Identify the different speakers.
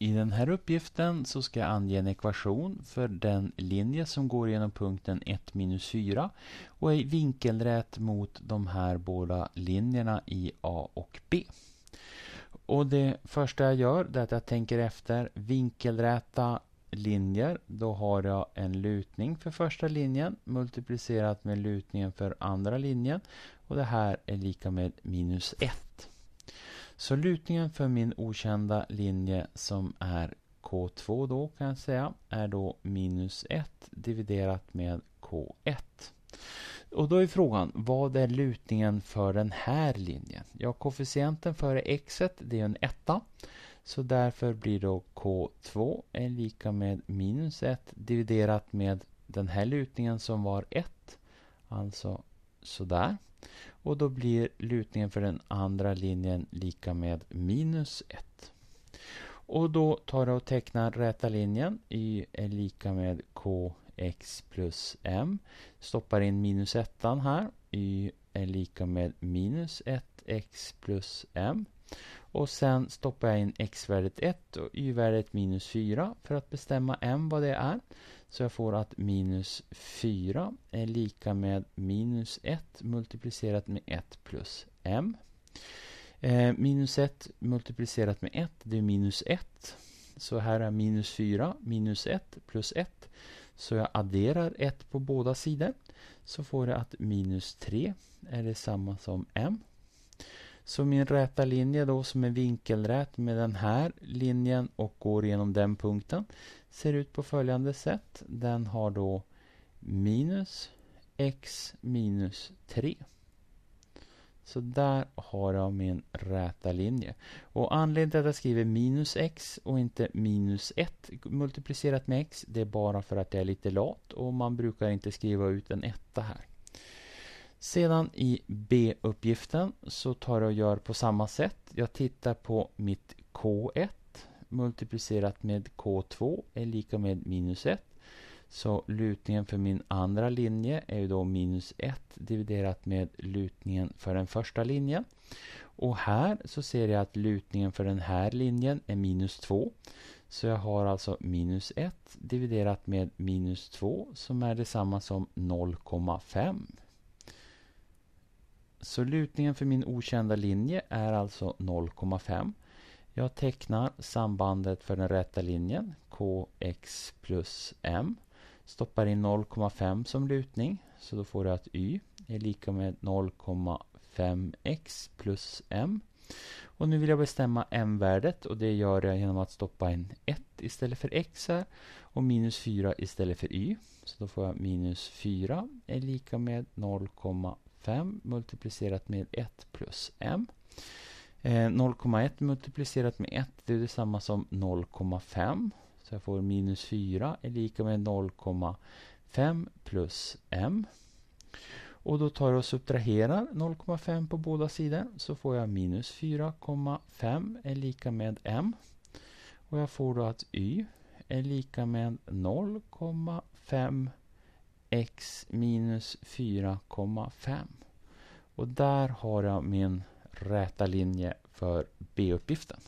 Speaker 1: I den här uppgiften så ska jag ange en ekvation för den linje som går genom punkten 1 minus 4 och är vinkelrät mot de här båda linjerna i A och B. Och det första jag gör är att jag tänker efter vinkelräta linjer. Då har jag en lutning för första linjen multiplicerat med lutningen för andra linjen och det här är lika med minus 1. Så lutningen för min okända linje som är K2 då kan jag säga är då minus 1 dividerat med K1. Och då är frågan, vad är lutningen för den här linjen? Ja, koefficienten före x det är en etta. Så därför blir då K2 är lika med minus 1 dividerat med den här lutningen som var 1. Alltså Sådär. Och då blir lutningen för den andra linjen lika med minus 1. Och då tar du och tecknar räta linjen. Y är lika med kx plus m. Stoppar in minus ettan här. Y är lika med minus 1x plus m. Och sen stoppar jag in x-värdet 1 och y-värdet minus 4 för att bestämma m vad det är. Så jag får att minus 4 är lika med minus 1 multiplicerat med 1 plus m. Eh, minus 1 multiplicerat med 1, det är minus 1. Så här är minus 4 minus 1 plus 1. Så jag adderar 1 på båda sidor. Så får jag att minus 3 är detsamma som m. Så min räta linje då som är vinkelrät med den här linjen och går genom den punkten ser ut på följande sätt. Den har då minus x minus 3. Så där har jag min räta linje. Och anledningen till att jag skriver minus x och inte minus 1 multiplicerat med x, det är bara för att jag är lite lat och man brukar inte skriva ut en etta här. Sedan i B-uppgiften så tar jag och gör på samma sätt. Jag tittar på mitt K1 multiplicerat med K2 är lika med minus 1. Så lutningen för min andra linje är ju då minus 1 dividerat med lutningen för den första linjen. Och här så ser jag att lutningen för den här linjen är minus 2. Så jag har alltså minus 1 dividerat med minus 2 som är detsamma som 0,5. Så lutningen för min okända linje är alltså 0,5. Jag tecknar sambandet för den rätta linjen, kx plus m. Stoppar in 0,5 som lutning, så då får du att y är lika med 0,5x plus m. Och nu vill jag bestämma m-värdet och det gör jag genom att stoppa in 1 istället för x här och minus 4 istället för y. Så då får jag minus 4 är lika med 0,5 5 multiplicerat med 1 plus m. 0,1 eh, multiplicerat med 1 det är detsamma som 0,5. Så jag får minus 4 är lika med 0,5 plus m. Och då tar jag och subtraherar 0,5 på båda sidor så får jag minus 4,5 är lika med m. Och jag får då att y är lika med 0,5 x minus 4,5. Och där har jag min räta linje för B-uppgiften.